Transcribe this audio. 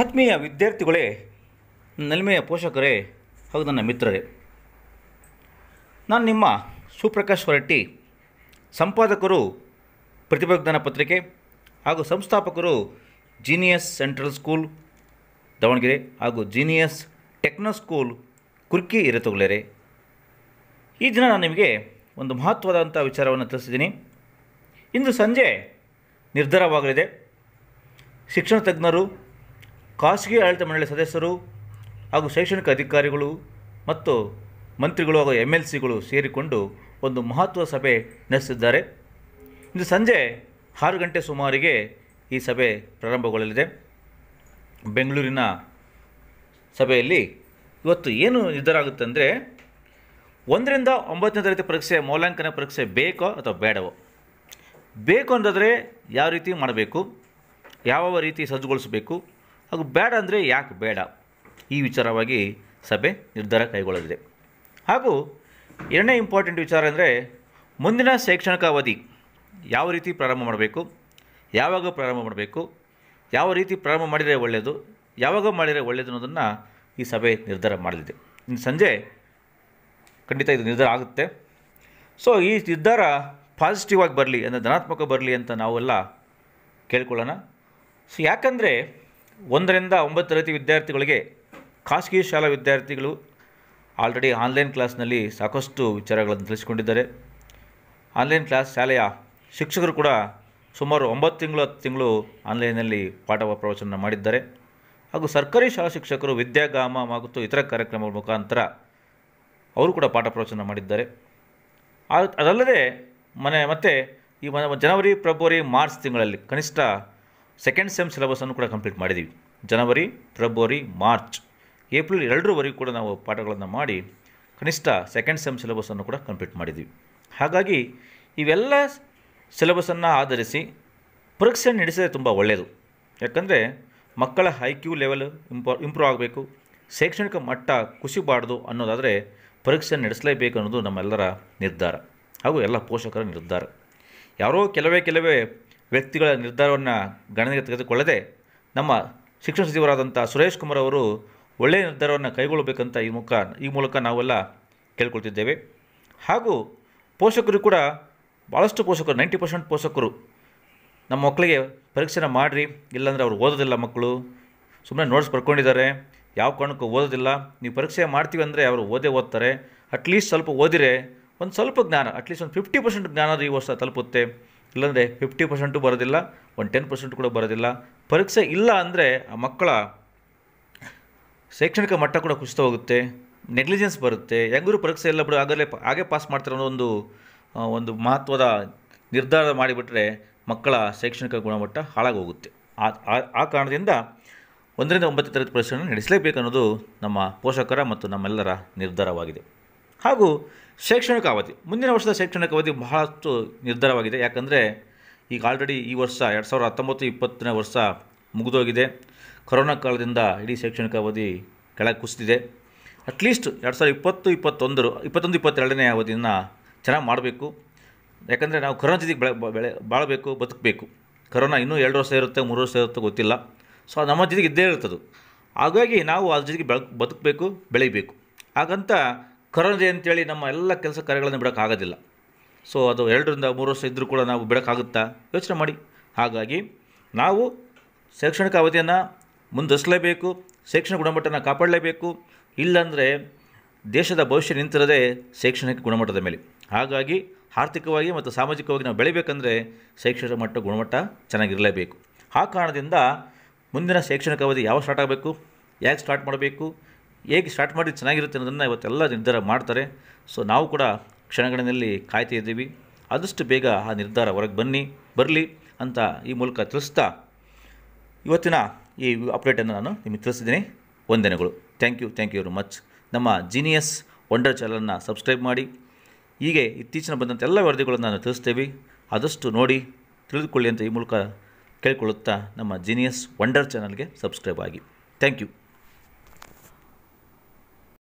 ಆತ್ಮೀಯ ವಿದ್ಯಾರ್ಥಿಗಳೇ ನಲ್ಮೆಯ ಪೋಷಕರೇ ಹಾಗೂ ನನ್ನ ಮಿತ್ರರೇ ನಾನು ನಿಮ್ಮ ಸುಪ್ರಕಾಶ್ ಹೊರಟ್ಟಿ ಸಂಪಾದಕರು ಪ್ರತಿಭಾಜ್ಞಾನ ಪತ್ರಿಕೆ ಹಾಗೂ ಸಂಸ್ಥಾಪಕರು ಜೀನಿಯಸ್ ಸೆಂಟ್ರಲ್ ಸ್ಕೂಲ್ ದಾವಣಗೆರೆ ಹಾಗೂ ಜೀನಿಯಸ್ ಟೆಕ್ನೋ ಸ್ಕೂಲ್ ಕುರ್ಕಿ ಇರತುಗಳೇರೆ ಈ ದಿನ ನಾನು ನಿಮಗೆ ಒಂದು ಮಹತ್ವದಂಥ ವಿಚಾರವನ್ನು ತಿಳಿಸಿದ್ದೀನಿ ಇಂದು ಸಂಜೆ ನಿರ್ಧಾರವಾಗಲಿದೆ ಶಿಕ್ಷಣ ತಜ್ಞರು ಖಾಸಗಿ ಆಡಳಿತ ಮಂಡಳಿ ಸದಸ್ಯರು ಹಾಗೂ ಶೈಕ್ಷಣಿಕ ಅಧಿಕಾರಿಗಳು ಮತ್ತು ಮಂತ್ರಿಗಳು ಹಾಗೂ ಎಮ್ ಎಲ್ ಸಿಗಳು ಸೇರಿಕೊಂಡು ಒಂದು ಮಹತ್ವದ ಸಭೆ ನಡೆಸಿದ್ದಾರೆ ಇಂದು ಸಂಜೆ ಆರು ಗಂಟೆ ಸುಮಾರಿಗೆ ಈ ಸಭೆ ಪ್ರಾರಂಭಗೊಳ್ಳಲಿದೆ ಬೆಂಗಳೂರಿನ ಸಭೆಯಲ್ಲಿ ಇವತ್ತು ಏನು ನಿರ್ಧಾರ ಆಗುತ್ತೆ ಅಂದರೆ ಒಂದರಿಂದ ಒಂಬತ್ತನೇ ತರಗತಿ ಪರೀಕ್ಷೆ ಮೌಲ್ಯಾಂಕನ ಪರೀಕ್ಷೆ ಬೇಕೋ ಅಥವಾ ಬೇಡವೋ ಬೇಕು ಅಂತಂದರೆ ಯಾವ ರೀತಿ ಮಾಡಬೇಕು ಯಾವ ರೀತಿ ಸಜ್ಜುಗೊಳಿಸಬೇಕು ಹಾಗೂ ಬೇಡ ಅಂದರೆ ಯಾಕೆ ಬೇಡ ಈ ವಿಚಾರವಾಗಿ ಸಭೆ ನಿರ್ಧಾರ ಕೈಗೊಳ್ಳಲಿದೆ ಹಾಗೂ ಎರಡನೇ ಇಂಪಾರ್ಟೆಂಟ್ ವಿಚಾರ ಅಂದರೆ ಮುಂದಿನ ಶೈಕ್ಷಣಿಕ ಅವಧಿ ಯಾವ ರೀತಿ ಪ್ರಾರಂಭ ಮಾಡಬೇಕು ಯಾವಾಗ ಪ್ರಾರಂಭ ಮಾಡಬೇಕು ಯಾವ ರೀತಿ ಪ್ರಾರಂಭ ಮಾಡಿದರೆ ಒಳ್ಳೆಯದು ಯಾವಾಗ ಮಾಡಿದರೆ ಒಳ್ಳೆಯದು ಅನ್ನೋದನ್ನು ಈ ಸಭೆ ನಿರ್ಧಾರ ಮಾಡಲಿದೆ ಇನ್ನು ಸಂಜೆ ಖಂಡಿತ ಇದು ನಿರ್ಧಾರ ಆಗುತ್ತೆ ಸೊ ಈ ನಿರ್ಧಾರ ಪಾಸಿಟಿವ್ ಆಗಿ ಬರಲಿ ಅಂದರೆ ಧನಾತ್ಮಕ ಬರಲಿ ಅಂತ ನಾವೆಲ್ಲ ಕೇಳ್ಕೊಳ್ಳೋಣ ಸೊ ಯಾಕಂದರೆ ಒಂದರಿಂದ ಒಂಬತ್ತು ತರಗತಿ ವಿದ್ಯಾರ್ಥಿಗಳಿಗೆ ಖಾಸಗಿ ಶಾಲಾ ವಿದ್ಯಾರ್ಥಿಗಳು ಆಲ್ರೆಡಿ ಆನ್ಲೈನ್ ಕ್ಲಾಸ್ನಲ್ಲಿ ಸಾಕಷ್ಟು ವಿಚಾರಗಳನ್ನು ತಿಳಿಸಿಕೊಂಡಿದ್ದಾರೆ ಆನ್ಲೈನ್ ಕ್ಲಾಸ್ ಶಾಲೆಯ ಶಿಕ್ಷಕರು ಕೂಡ ಸುಮಾರು ಒಂಬತ್ತು ತಿಂಗಳು ಹತ್ತು ತಿಂಗಳು ಆನ್ಲೈನಲ್ಲಿ ಪಾಠ ಪ್ರವಚನ ಮಾಡಿದ್ದಾರೆ ಹಾಗೂ ಸರ್ಕಾರಿ ಶಾಲಾ ಶಿಕ್ಷಕರು ವಿದ್ಯಾಗಾಮ ಮತ್ತು ಇತರ ಕಾರ್ಯಕ್ರಮಗಳ ಮುಖಾಂತರ ಅವರು ಕೂಡ ಪಾಠ ಪ್ರವಚನ ಮಾಡಿದ್ದಾರೆ ಅದಲ್ಲದೆ ಮನೆ ಮತ್ತು ಈ ಜನವರಿ ಫೆಬ್ರವರಿ ಮಾರ್ಚ್ ತಿಂಗಳಲ್ಲಿ ಕನಿಷ್ಠ ಸೆಕೆಂಡ್ ಸೆಮ್ ಸಿಲೆಬಸನ್ನು ಕೂಡ ಕಂಪ್ಲೀಟ್ ಮಾಡಿದ್ದೀವಿ ಜನವರಿ ಫೆಬ್ರವರಿ ಮಾರ್ಚ್ ಏಪ್ರಿಲ್ ಎರಡರವರೆಗೂ ಕೂಡ ನಾವು ಪಾಠಗಳನ್ನು ಮಾಡಿ ಕನಿಷ್ಠ ಸೆಕೆಂಡ್ ಸೆಮ್ ಸಿಲೆಬಸನ್ನು ಕೂಡ ಕಂಪ್ಲೀಟ್ ಮಾಡಿದ್ವಿ ಹಾಗಾಗಿ ಇವೆಲ್ಲ ಸಿಲೆಬಸ್ಸನ್ನು ಆಧರಿಸಿ ಪರೀಕ್ಷೆ ನಡೆಸಿದ್ರೆ ತುಂಬ ಒಳ್ಳೆಯದು ಯಾಕಂದರೆ ಮಕ್ಕಳ ಹೈ ಕ್ಯೂ ಲೆವೆಲ್ ಇಂಪ ಇಂಪ್ರೂವ್ ಆಗಬೇಕು ಶೈಕ್ಷಣಿಕ ಮಟ್ಟ ಕುಸಿಬಾರ್ದು ಅನ್ನೋದಾದರೆ ಪರೀಕ್ಷೆ ನಡೆಸಲೇಬೇಕು ಅನ್ನೋದು ನಮ್ಮೆಲ್ಲರ ನಿರ್ಧಾರ ಹಾಗೂ ಎಲ್ಲ ಪೋಷಕರ ನಿರ್ಧಾರ ಯಾರೋ ಕೆಲವೇ ಕೆಲವೇ ವ್ಯಕ್ತಿಗಳ ನಿರ್ಧಾರವನ್ನು ಗಣನೆಗೆ ತೆಗೆದುಕೊಳ್ಳದೆ ನಮ್ಮ ಶಿಕ್ಷಣ ಸಚಿವರಾದಂಥ ಸುರೇಶ್ ಕುಮಾರ್ ಅವರು ಒಳ್ಳೆಯ ನಿರ್ಧಾರವನ್ನು ಕೈಗೊಳ್ಳಬೇಕಂತ ಈ ಮುಖ ಈ ಮೂಲಕ ನಾವೆಲ್ಲ ಕೇಳ್ಕೊಳ್ತಿದ್ದೇವೆ ಹಾಗೂ ಪೋಷಕರು ಕೂಡ ಭಾಳಷ್ಟು ಪೋಷಕರು ನೈಂಟಿ ಪರ್ಸೆಂಟ್ ಪೋಷಕರು ನಮ್ಮ ಮಕ್ಕಳಿಗೆ ಪರೀಕ್ಷೆನ ಮಾಡಿರಿ ಇಲ್ಲಾಂದರೆ ಅವ್ರು ಓದೋದಿಲ್ಲ ಮಕ್ಕಳು ಸುಮ್ಮನೆ ನೋಟ್ಸ್ ಬರ್ಕೊಂಡಿದ್ದಾರೆ ಯಾವ ಕಾರಣಕ್ಕೂ ಓದೋದಿಲ್ಲ ನೀವು ಪರೀಕ್ಷೆ ಮಾಡ್ತೀವಿ ಅಂದರೆ ಅವರು ಓದೇ ಓದ್ತಾರೆ ಅಟ್ಲೀಸ್ಟ್ ಸ್ವಲ್ಪ ಓದಿರೆ ಒಂದು ಸ್ವಲ್ಪ ಜ್ಞಾನ ಅಟ್ಲೀಸ್ಟ್ ಒಂದು ಫಿಫ್ಟಿ ಪರ್ಸೆಂಟ್ ಜ್ಞಾನ ಈ ವರ್ಷ ತಲುಪುತ್ತೆ ಇಲ್ಲಾಂದರೆ ಫಿಫ್ಟಿ ಪರ್ಸೆಂಟು ಬರೋದಿಲ್ಲ ಒನ್ ಟೆನ್ ಪರ್ಸೆಂಟ್ ಕೂಡ ಬರೋದಿಲ್ಲ ಪರೀಕ್ಷೆ ಇಲ್ಲ ಅಂದರೆ ಆ ಮಕ್ಕಳ ಶೈಕ್ಷಣಿಕ ಮಟ್ಟ ಕೂಡ ಕುಸಿತ ಹೋಗುತ್ತೆ ನೆಗ್ಲಿಜೆನ್ಸ್ ಬರುತ್ತೆ ಹೆಂಗರು ಪರೀಕ್ಷೆ ಎಲ್ಲ ಬಿಡು ಆಗಲೇ ಹಾಗೆ ಪಾಸ್ ಮಾಡ್ತಾರೆ ಅನ್ನೋ ಒಂದು ಒಂದು ಮಹತ್ವದ ನಿರ್ಧಾರ ಮಾಡಿಬಿಟ್ರೆ ಮಕ್ಕಳ ಶೈಕ್ಷಣಿಕ ಗುಣಮಟ್ಟ ಹಾಳಾಗೋಗುತ್ತೆ ಆ ಕಾರಣದಿಂದ ಒಂದರಿಂದ ಒಂಬತ್ತು ತರಗತಿ ಪರೀಕ್ಷೆಯನ್ನು ನಡೆಸಲೇಬೇಕು ಅನ್ನೋದು ನಮ್ಮ ಪೋಷಕರ ಮತ್ತು ನಮ್ಮೆಲ್ಲರ ನಿರ್ಧಾರವಾಗಿದೆ ಹಾಗೂ ಶೈಕ್ಷಣಿಕ ಅವಧಿ ಮುಂದಿನ ವರ್ಷದ ಶೈಕ್ಷಣಿಕ ಅವಧಿ ಬಹಳಷ್ಟು ನಿರ್ಧಾರವಾಗಿದೆ ಯಾಕಂದರೆ ಈಗ ಆಲ್ರೆಡಿ ಈ ವರ್ಷ ಎರಡು ಸಾವಿರದ ಹತ್ತೊಂಬತ್ತು ಇಪ್ಪತ್ತನೇ ವರ್ಷ ಮುಗಿದೋಗಿದೆ ಕೊರೋನಾ ಕಾಲದಿಂದ ಇಡೀ ಶೈಕ್ಷಣಿಕ ಅವಧಿ ಕೆಳಗೆ ಕುಸಿದಿದೆ ಅಟ್ಲೀಸ್ಟ್ ಎರಡು ಸಾವಿರದ ಇಪ್ಪತ್ತು ಇಪ್ಪತ್ತೊಂದರ ಇಪ್ಪತ್ತೊಂದು ಇಪ್ಪತ್ತೆರಡನೇ ಅವಧಿಯನ್ನು ಚೆನ್ನಾಗಿ ಮಾಡಬೇಕು ಯಾಕಂದರೆ ನಾವು ಕೊರೋನಾ ಜೊತೆಗೆ ಬೆಳೆ ಬೆಳೆ ಬಾಳಬೇಕು ಬದುಕಬೇಕು ಕೊರೋನಾ ಇನ್ನೂ ಎರಡು ವರ್ಷ ಇರುತ್ತೆ ಮೂರು ವರ್ಷ ಇರುತ್ತೆ ಗೊತ್ತಿಲ್ಲ ಸೊ ನಮ್ಮ ಜೊತೆಗೆ ಇದ್ದೇ ಇರ್ತದೆ ಹಾಗಾಗಿ ನಾವು ಅದ್ರ ಜೊತೆಗೆ ಬೆಳಕು ಬದುಕಬೇಕು ಬೆಳೀಬೇಕು ಹಾಗಂತ ಕರೋನದೇ ಅಂತೇಳಿ ನಮ್ಮ ಎಲ್ಲ ಕೆಲಸ ಕಾರ್ಯಗಳನ್ನು ಬಿಡೋಕ್ಕಾಗೋದಿಲ್ಲ ಸೊ ಅದು ಎರಡರಿಂದ ಮೂರು ವರ್ಷ ಇದ್ದರೂ ಕೂಡ ನಾವು ಬಿಡೋಕ್ಕಾಗುತ್ತಾ ಯೋಚನೆ ಮಾಡಿ ಹಾಗಾಗಿ ನಾವು ಶೈಕ್ಷಣಿಕ ಅವಧಿಯನ್ನು ಮುಂದುವರಿಸಲೇಬೇಕು ಶೈಕ್ಷಣಿಕ ಗುಣಮಟ್ಟನ ಕಾಪಾಡಲೇಬೇಕು ಇಲ್ಲಾಂದರೆ ದೇಶದ ಭವಿಷ್ಯ ನಿಂತಿರೋದೇ ಶೈಕ್ಷಣಿಕ ಗುಣಮಟ್ಟದ ಮೇಲೆ ಹಾಗಾಗಿ ಆರ್ಥಿಕವಾಗಿ ಮತ್ತು ಸಾಮಾಜಿಕವಾಗಿ ನಾವು ಬೆಳಿಬೇಕಂದರೆ ಶೈಕ್ಷಣಿಕ ಮಟ್ಟ ಗುಣಮಟ್ಟ ಚೆನ್ನಾಗಿರಲೇಬೇಕು ಆ ಕಾರಣದಿಂದ ಮುಂದಿನ ಶೈಕ್ಷಣಿಕ ಅವಧಿ ಯಾವಾಗ ಸ್ಟಾರ್ಟ್ ಆಗಬೇಕು ಯಾಕೆ ಸ್ಟಾರ್ಟ್ ಮಾಡಬೇಕು ಹೇಗೆ ಸ್ಟಾರ್ಟ್ ಮಾಡಿ ಚೆನ್ನಾಗಿರುತ್ತೆ ಅನ್ನೋದನ್ನು ಇವತ್ತೆಲ್ಲ ನಿರ್ಧಾರ ಮಾಡ್ತಾರೆ ಸೊ ನಾವು ಕೂಡ ಕ್ಷಣಗಣನೆಯಲ್ಲಿ ಕಾಯ್ತಾ ಇದ್ದೀವಿ ಆದಷ್ಟು ಬೇಗ ಆ ನಿರ್ಧಾರ ಹೊರಗೆ ಬನ್ನಿ ಬರಲಿ ಅಂತ ಈ ಮೂಲಕ ತಿಳಿಸ್ತಾ ಇವತ್ತಿನ ಈ ಅಪ್ಡೇಟನ್ನು ನಾನು ನಿಮಗೆ ತಿಳಿಸಿದ್ದೀನಿ ವಂದನೆಗಳು thank you thank you very much ನಮ್ಮ ಜೀನಿಯಸ್ ವಂಡರ್ ಚಾನಲನ್ನು ಸಬ್ಸ್ಕ್ರೈಬ್ ಮಾಡಿ ಹೀಗೆ ಇತ್ತೀಚಿನ ಬಂದಂಥ ಎಲ್ಲ ವರದಿಗಳನ್ನು ನಾನು ತಿಳಿಸ್ತೇವೆ ಆದಷ್ಟು ನೋಡಿ ತಿಳಿದುಕೊಳ್ಳಿ ಅಂತ ಈ ಮೂಲಕ ಕೇಳಿಕೊಳ್ಳುತ್ತಾ ನಮ್ಮ ಜೀನಿಯಸ್ ವಂಡರ್ ಚಾನಲ್ಗೆ ಸಬ್ಸ್ಕ್ರೈಬ್ ಆಗಿ ಥ್ಯಾಂಕ್ ಯು